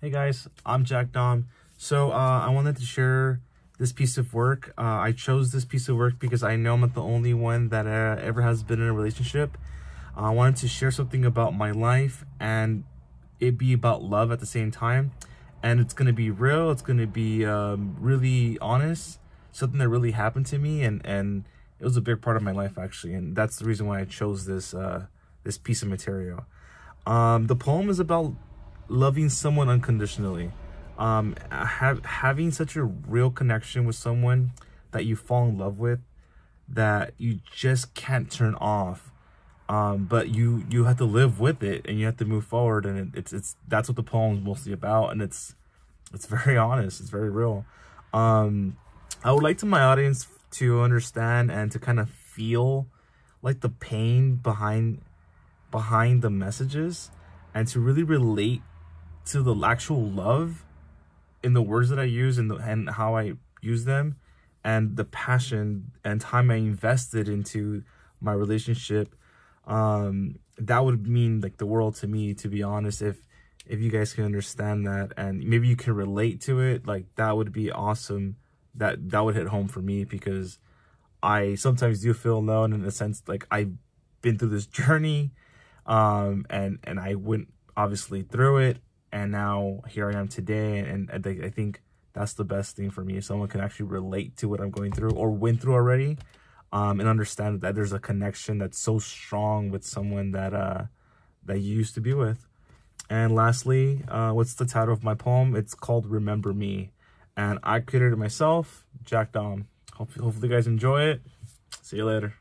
Hey guys, I'm Jack Dom. So uh, I wanted to share this piece of work. Uh, I chose this piece of work because I know I'm not the only one that uh, ever has been in a relationship. Uh, I wanted to share something about my life and it be about love at the same time. And it's going to be real. It's going to be um, really honest. Something that really happened to me and, and it was a big part of my life actually. And that's the reason why I chose this, uh, this piece of material. Um, the poem is about loving someone unconditionally um have, having such a real connection with someone that you fall in love with that you just can't turn off um but you you have to live with it and you have to move forward and it, it's it's that's what the poem's mostly about and it's it's very honest it's very real um i would like to my audience to understand and to kind of feel like the pain behind behind the messages and to really relate to the actual love in the words that I use and, the, and how I use them and the passion and time I invested into my relationship um that would mean like the world to me to be honest if if you guys can understand that and maybe you can relate to it like that would be awesome that that would hit home for me because I sometimes do feel alone in the sense like I've been through this journey um and and I went obviously through it and now here I am today, and uh, I, I think that's the best thing for me. someone can actually relate to what I'm going through or went through already, um, and understand that there's a connection that's so strong with someone that uh, that you used to be with. And lastly, uh, what's the title of my poem? It's called "Remember Me," and I created it myself, Jack Dom. Hope, hopefully, you guys enjoy it. See you later.